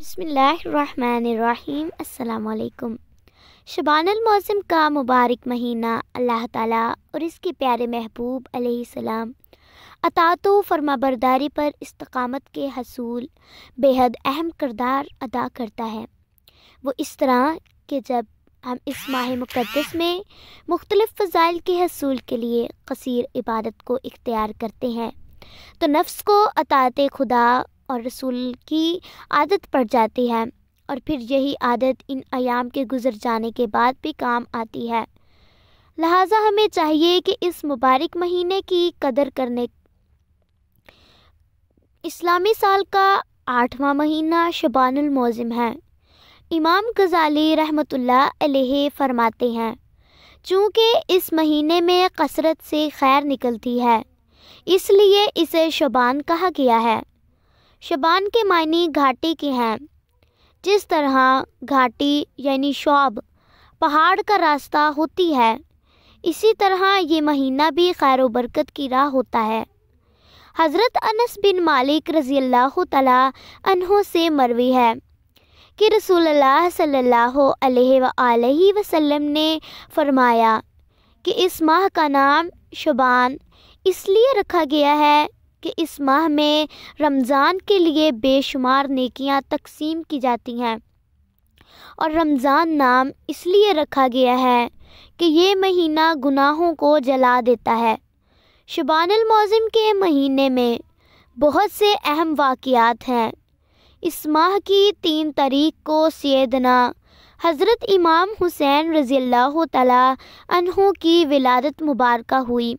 बसमीम् अल्लाम शबानमौसम का मुबारक महीना अल्लाह ताला और इसके प्यारे महबूब सलाम अतात तो फरमाबरदारी पर इस्तकामत के हसूल बेहद अहम करदार अदा करता है वो इस तरह कि जब हम इस माह मुक़दस में मुख्तलफ फ़जाइल के हसूल के लिए कसर इबादत को इख्तियार करते हैं तो नफ्स को अतात खुदा और रसूल की आदत पड़ जाती है और फिर यही आदत इन आयाम के गुजर जाने के बाद भी काम आती है लिहाजा हमें चाहिए कि इस मुबारक महीने की कदर करने इस्लामी साल का आठवां महीना मौजिम है इमाम गजाली रहमतुल्लाह फरमाते हैं चूँकि इस महीने में कसरत से खैर निकलती है इसलिए इसे शबान कहा गया है शबान के मायने घाटी के हैं जिस तरह घाटी यानी शॉब पहाड़ का रास्ता होती है इसी तरह ये महीना भी खैर बरकत की राह होता है हज़रत अनस बिन मालिक रज़ी अल्लाह तहों से मरवी है कि रसूलुल्लाह अलैहि वसल्लम ने फरमाया कि इस माह का नाम शबान इसलिए रखा गया है कि इस माह में रमज़ान के लिए बेशुमार नेकियां तकसीम की जाती हैं और रमज़ान नाम इसलिए रखा गया है कि ये महीना गुनाहों को जला देता है शबानल मौजिम के महीने में बहुत से अहम वाक़ियात हैं इस माह की तीन तारीख को सैदना हज़रत इमाम हुसैन रज़ी अल्लाह तला की विलादत मुबारक हुई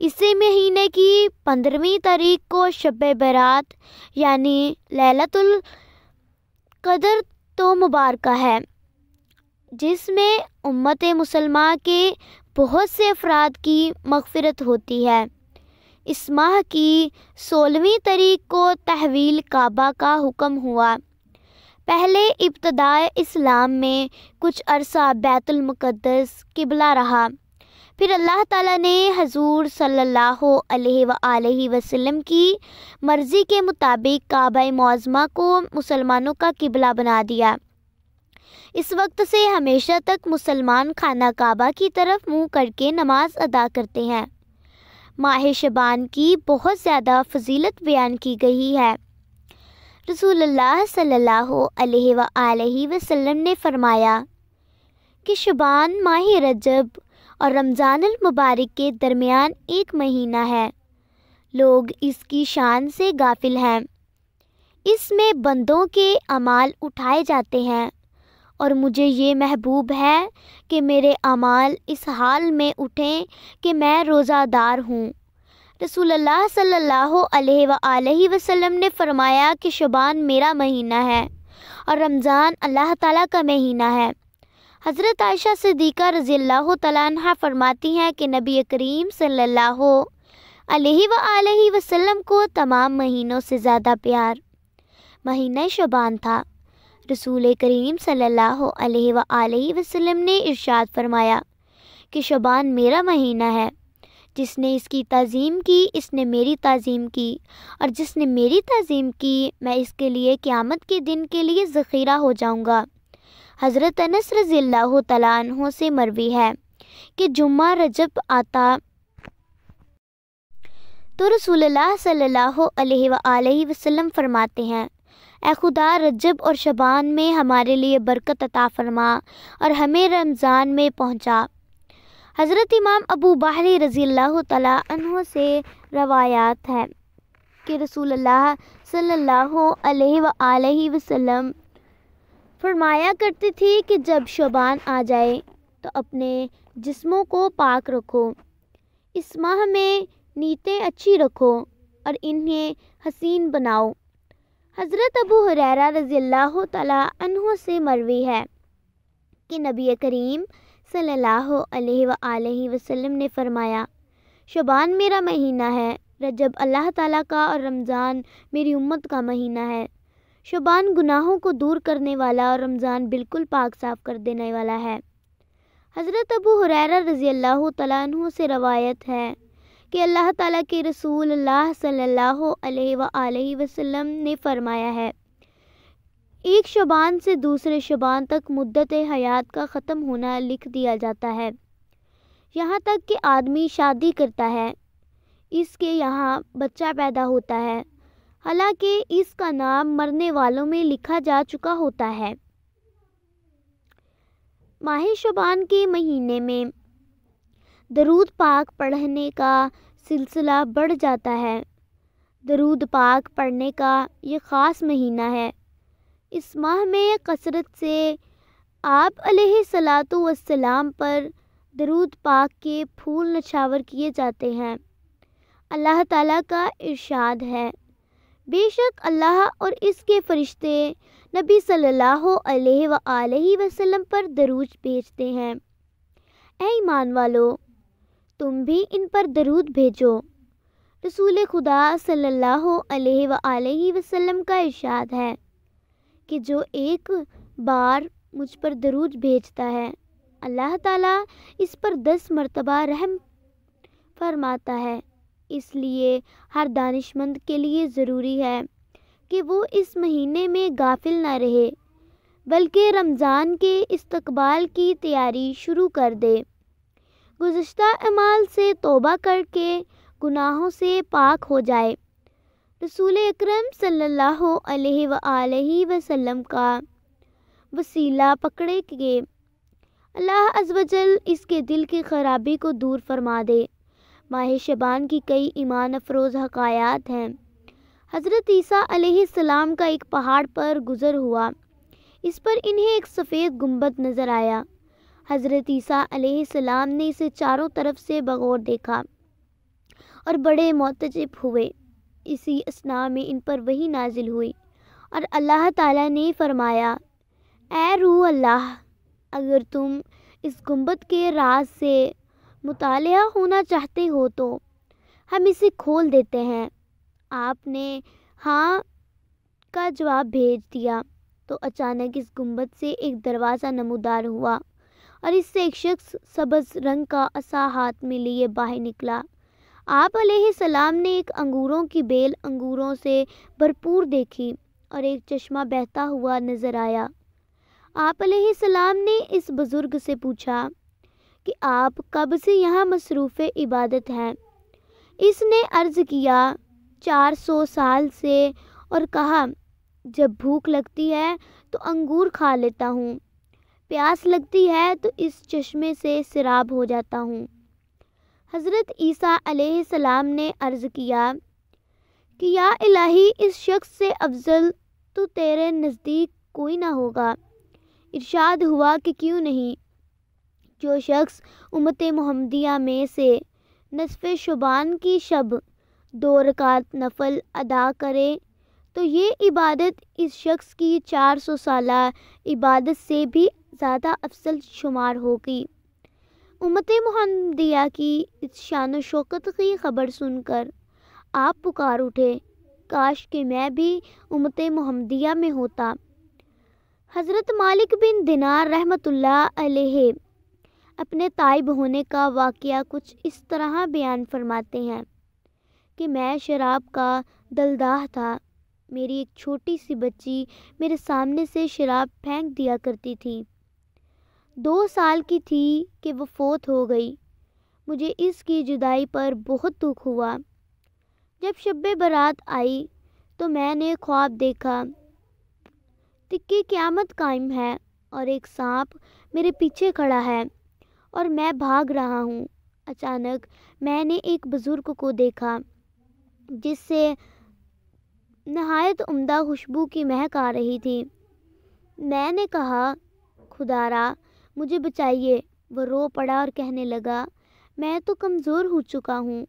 इसी महीने की पंद्रहवीं तारीख को शब बरात यानी लैलतुल कदर तो मुबारक है जिसमें उम्मत मुसलमान के बहुत से अफराद की मगफरत होती है इस माह की सोलहवीं तारीख को तहवील काबा का हुक्म हुआ पहले इब्तदा इस्लाम में कुछ अरसा बैतुलमक़दस किबला रहा फिर अल्लाह ताला ने हजूर सल्लल्लाहु अलैहि वसल्लम की मर्ज़ी के मुताबिक काबा मौजमा को मुसलमानों का किबला बना दिया इस वक्त से हमेशा तक मुसलमान खाना काबा की तरफ मुंह करके नमाज अदा करते हैं माह शबान की बहुत ज़्यादा फजीलत बयान की गई है रसूलुल्लाह सल्लल्लाहु अलैहि वसल्लम ने फरमाया कि शबान माह रजब और रमज़ान मुबारक के दरमियान एक महीना है लोग इसकी शान से गाफिल हैं इसमें बंदों के अमाल उठाए जाते हैं और मुझे ये महबूब है कि मेरे अमाल इस हाल में उठें कि मैं रोज़ादार हूँ रसूलुल्लाह सल्लल्लाहु अलैहि वसल्लम ने फरमाया कि शबान मेरा महीना है और रमज़ान अल्लाह ताला का महीना है हज़रत आयशा सदीक़ा रज़ील्ला तला फरमाती हैं कि नबी करीम सल्लल्लाहु अलैहि वसल्लम को तमाम महीनों से ज़्यादा प्यार महीना शबान था रसूल करीम सल्लल्लाहु अलैहि वसल्लम ने इरशाद फरमाया कि शबान मेरा महीना है जिसने इसकी तज़ीम की इसने मेरी तज़ीम की और जिसने मेरी तज़ीम की मैं इसके लिए क़्यामत के दिन के लिए ज़ख़ीरा हो जाऊँगा हज़रत अनस रज़ील से मरवी है कि जुम्मा रजब आता तो रसूलुल्लाह सल्लल्लाहु अलैहि वसल्लम फरमाते हैं ए खुदा रजब और शबान में हमारे लिए बरकत अता फरमा और हमें रमज़ान में पहुंचा हज़रत इमाम अबू बहरी रज़ी तला से रवायात है कि रसूलुल्लाह सल्लल्लाहु अलैहि वसल्लम फरमाया करती थी कि जब शोबान आ जाए तो अपने जिस्मों को पाक रखो इस माह में नीतें अच्छी रखो और इन्हें हसीन बनाओ हज़रत अबू हुरैरा रज़ी अल्लाह तहों से मरवी है कि नबी करीम सल्लल्लाहु अलैहि वसल्लम ने फरमाया शबान मेरा महीना है रजब अल्लाह ताला का और रमज़ान मेरी उम्मत का महीना है शुबान गुनाहों को दूर करने वाला और रमज़ान बिल्कुल पाक साफ कर देने वाला है हज़रत अबू हुरैरा रज़ी अल्लाह तु से रवायत है कि अल्लाह ताला के रसूल अल्लाह सल्लल्लाहु अलैहि वसल्लम ने फरमाया है एक शुबान से दूसरे शुबान तक मुद्दत हयात का ख़त्म होना लिख दिया जाता है यहाँ तक कि आदमी शादी करता है इसके यहाँ बच्चा पैदा होता है हालांकि इसका नाम मरने वालों में लिखा जा चुका होता है माह शबान के महीने में दरूद पाक पढ़ने का सिलसिला बढ़ जाता है दरूद पाक पढ़ने का ये ख़ास महीना है इस माह में कसरत से आप सलाम पर दरूद पाक के फूल नछावर किए जाते हैं अल्लाह ताला का इरशाद है बेशक अल्लाह और इसके फ़रिश्ते नबी सल्लल्लाहु अलैहि वसल्लम पर दरूद भेजते हैं ए ईमान वालों तुम भी इन पर दरूद भेजो रसूल खुदा सल्लल्लाहु अलैहि वसल्लम का इरशाद है कि जो एक बार मुझ पर दरूद भेजता है अल्लाह ताला इस पर दस मरतबा रहम फरमाता है इसलिए हर दानिशमंद के लिए ज़रूरी है कि वो इस महीने में गाफिल ना रहे बल्कि रमज़ान के इस्तकबाल की तैयारी शुरू कर दे गुज्त अमाल से तोबा करके गुनाहों से पाक हो जाए रसूल अक्रम सल्लल्लाहु वसल्लम का वसीला पकड़े के अल्लाह अजवजल इसके दिल की खराबी को दूर फरमा दे माह शबान की कई ईमान अफरोज़ हकायात हैं हज़रत ईसा का एक पहाड़ पर गुज़र हुआ इस पर इन्हें एक सफ़ेद गुंबद नज़र आया हज़रत ईसा ने इसे चारों तरफ से बगौर देखा और बड़े मोतजब हुए इसी असना में इन पर वही नाजिल हुई और अल्लाह ताला ने फरमाया ए रू अल्लाह अगर तुम इस गुंबद के राज से मुताल होना चाहते हो तो हम इसे खोल देते हैं आपने हाँ का जवाब भेज दिया तो अचानक इस गुंबद से एक दरवाज़ा नमोदार हुआ और इससे एक शख्स सबज रंग का असा हाथ में लिए बाहर निकला आप सलाम ने एक अंगूरों की बेल अंगूरों से भरपूर देखी और एक चश्मा बहता हुआ नज़र आया आप सलाम ने इस बुज़ुर्ग से पूछा कि आप कब से यहाँ मसरूफ़ इबादत हैं इसने अर्ज़ किया चार सौ साल से और कहा जब भूख लगती है तो अंगूर खा लेता हूँ प्यास लगती है तो इस चश्मे से शराब हो जाता हूँ हज़रत ईसा सलाम ने अर्ज़ किया कि या इलाही इस शख्स से अफजल तो तेरे नज़दीक कोई ना होगा इरशाद हुआ कि क्यों नहीं जो शख्स उमत महमदिया में से नसफ़ शुबान की शब दो रकात नफल अदा करे तो ये इबादत इस शख्स की चार सौ साल इबादत से भी ज़्यादा अफसल शुमार होगी उमत महमदिया की इस शान शौकत की खबर सुनकर आप पुकार उठे काश के मैं भी उमत महमदिया में होता हज़रत मालिक बिन दिनार रहमतुल्लाह अलैहि अपने ताइब होने का वाक़ कुछ इस तरह बयान फरमाते हैं कि मैं शराब का दलदाह था मेरी एक छोटी सी बच्ची मेरे सामने से शराब फेंक दिया करती थी दो साल की थी कि वो फोत हो गई मुझे इसकी जुदाई पर बहुत दुख हुआ जब शब बारात आई तो मैंने ख्वाब देखा तिक्की क़्यामत कायम है और एक सांप मेरे पीछे खड़ा है और मैं भाग रहा हूँ अचानक मैंने एक बुज़ुर्ग को देखा जिससे नहायत उम्दा खुशबू की महक आ रही थी मैंने कहा खुदारा मुझे बचाइए वह रो पड़ा और कहने लगा मैं तो कमज़ोर हो चुका हूँ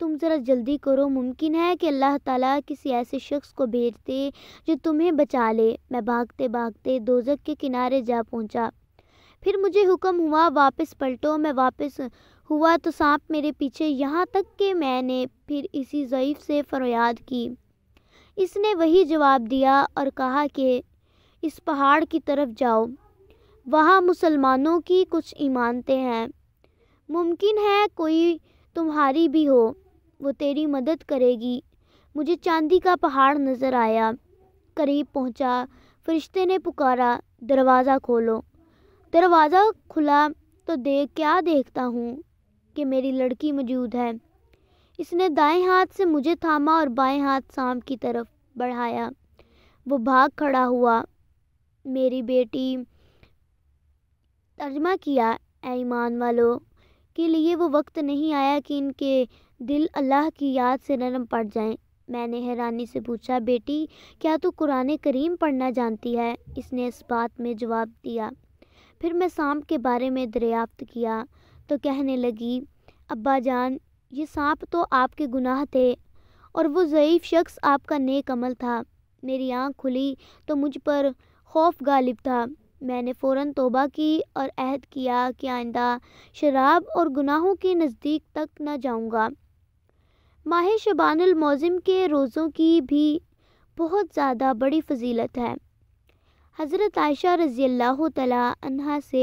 तुम ज़रा जल्दी करो मुमकिन है कि अल्लाह ताला किसी ऐसे शख्स को भेज दे जो तुम्हें बचा ले मैं भागते भागते दोजक के किनारे जा पहुँचा फिर मुझे हुक्म हुआ वापस पलटो मैं वापस हुआ तो सांप मेरे पीछे यहाँ तक कि मैंने फिर इसी ज़यीफ़ से फरियाद की इसने वही जवाब दिया और कहा कि इस पहाड़ की तरफ जाओ वहाँ मुसलमानों की कुछ इमानतें हैं मुमकिन है कोई तुम्हारी भी हो वो तेरी मदद करेगी मुझे चांदी का पहाड़ नज़र आया करीब पहुँचा फरिश्ते ने पुकारा दरवाज़ा खोलो दरवाज़ा खुला तो देख क्या देखता हूँ कि मेरी लड़की मौजूद है इसने दाएं हाथ से मुझे थामा और बाएं हाथ सांप की तरफ बढ़ाया वो भाग खड़ा हुआ मेरी बेटी तर्जमा किया ए ईमान वालों के लिए वो वक्त नहीं आया कि इनके दिल अल्लाह की याद से नरम पड़ जाएं मैंने हैरानी से पूछा बेटी क्या तू कुरान करीम पढ़ना जानती है इसने इस बात में जवाब दिया फिर मैं सांप के बारे में दरियाफ्त किया तो कहने लगी अब्बा जान ये सांप तो आपके गुनाह थे और वो ज़यीफ़ शख्स आपका नेक अमल था मेरी आँख खुली तो मुझ पर खौफ गालिब था मैंने फ़ौर तोबा की और अहद किया कि आइंदा शराब और गुनाहों के नज़दीक तक न जाऊँगा माह शबानमौज़म के रोज़ों की भी बहुत ज़्यादा बड़ी फजीलत है हज़रत आयशा रज़ी अल्लाह से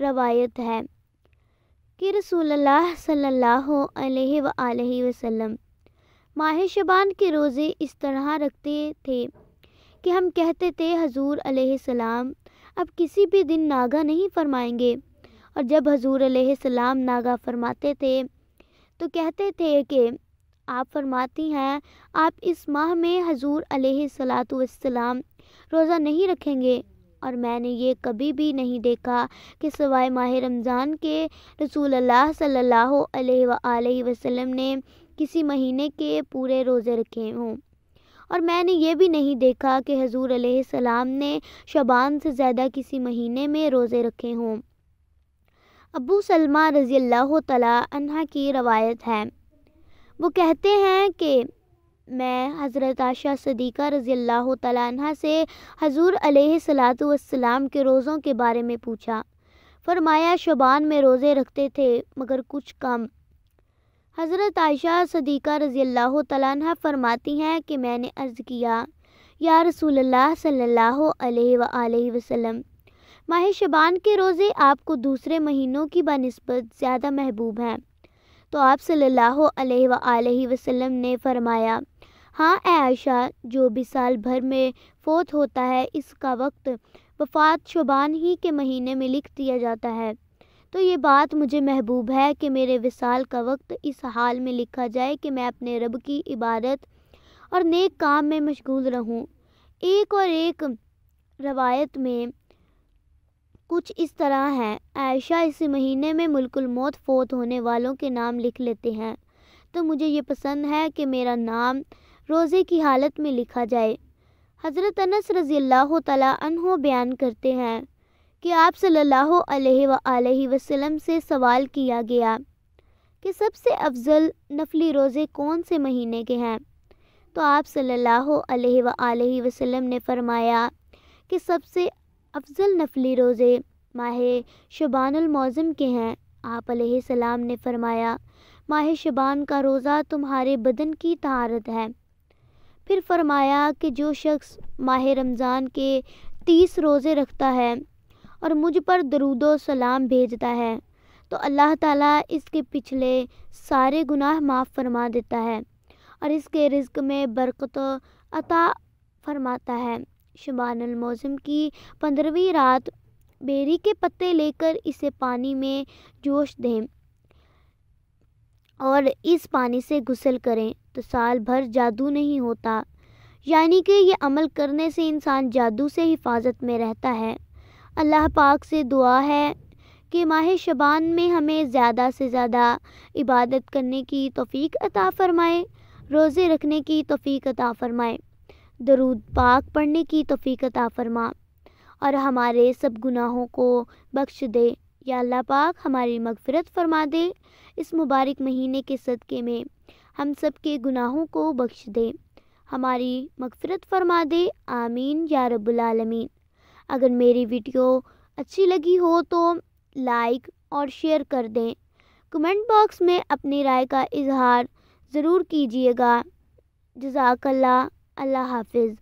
रवायत है कि रसूल सल्लल्लाहु अलैहि वसल्लम माह शबान के रोज़े इस तरह रखते थे कि हम कहते थे हजूर सलाम अब किसी भी दिन नागा नहीं फरमाएंगे और जब हजूर सलाम नागा फरमाते थे तो कहते थे कि आप फरमाती हैं आप इस माह में हजूर सलाम रोज़ा नहीं रखेंगे और मैंने ये कभी भी नहीं देखा कि सवाए माह रमज़ान के रसूल अल्लाह सल्लल्लाहु अलैहि वसल्लम ने किसी महीने के पूरे रोज़े रखे हों और मैंने ये भी नहीं देखा कि हजूर सलाम ने शबान से ज़्यादा किसी महीने में रोज़े रखे हों अबू सलमा रज़ी अल्लाह तला की रवायत है वो कहते हैं कि मैं हज़रत आशा सदीक़ा रज़ी अल्लाह तला से हजूर सलाम के रोज़ों के बारे में पूछा फरमाया शबान में रोज़े रखते थे मगर कुछ कम हज़रत आयशा सदीक़ा रज़ी अल्लाह तला फरमाती हैं कि मैंने अर्ज़ किया या रसूल अल्लाह सल्लल्लाहु अलैहि वसल्लम माह शबान के रोज़े आपको दूसरे महीनों की बनस्बत ज़्यादा महबूब हैं तो आप सल्लल्लाहु अलैहि वसल्लम ने फरमाया हाँ ऐशा जो भी साल भर में फोत होता है इसका वक्त वफात शुबान ही के महीने में लिख दिया जाता है तो ये बात मुझे महबूब है कि मेरे विसाल का वक्त इस हाल में लिखा जाए कि मैं अपने रब की इबादत और नेक काम में मशगूल रहूं। एक और एक रवायत में कुछ इस तरह हैं आयशा इस महीने में मौत फोत होने वालों के नाम लिख लेते हैं तो मुझे ये पसंद है कि मेरा नाम रोज़े की हालत में लिखा जाए हज़रत अनस रज़ी अल्लाह तहो बयान करते हैं कि आप सल्लल्लाहु अलैहि वसल्लम से सवाल किया गया कि सबसे अफजल नफली रोज़े कौन से महीने के हैं तो आप सल्लल्लाहु अलैहि वसल्लम ने फरमाया कि सबसे अफजल नफली रोज़े माह शबानमौज़म के हैं आप सलाम ने फरमाया माह शबान का रोज़ा तुम्हारे बदन की तहारत है फिर फरमाया कि जो शख्स माह रमज़ान के तीस रोज़े रखता है और मुझ पर दरुदो सलाम भेजता है तो अल्लाह ताला इसके पिछले सारे गुनाह माफ़ फरमा देता है और इसके रिज्क में बरकत अता फरमाता है शबानल मौसम की पंद्रहवीं रात बेरी के पत्ते लेकर इसे पानी में जोश दें और इस पानी से गुसल करें तो साल भर जादू नहीं होता यानी कि यह अमल करने से इंसान जादू से हिफाजत में रहता है अल्लाह पाक से दुआ है कि माह शबान में हमें ज़्यादा से ज़्यादा इबादत करने की तोफ़ी अता फ़रमाए रोज़े रखने की तोफ़ी अता फ़रमाए दरूद पाक पढ़ने की तोफ़ी अता फरमा और हमारे सब गुनाहों को बख्श दे या अल्लाह पाक हमारी मगफरत फरमा दे इस मुबारक महीने के सदक़े में हम सब के गुनाहों को बख्श दे हमारी मगफरत फरमा दे आमीन या रबालमीन अगर मेरी वीडियो अच्छी लगी हो तो लाइक और शेयर कर दें कमेंट बॉक्स में अपनी राय का इजहार ज़रूर कीजिएगा जजाकल्ला अल्लाह हाफिज़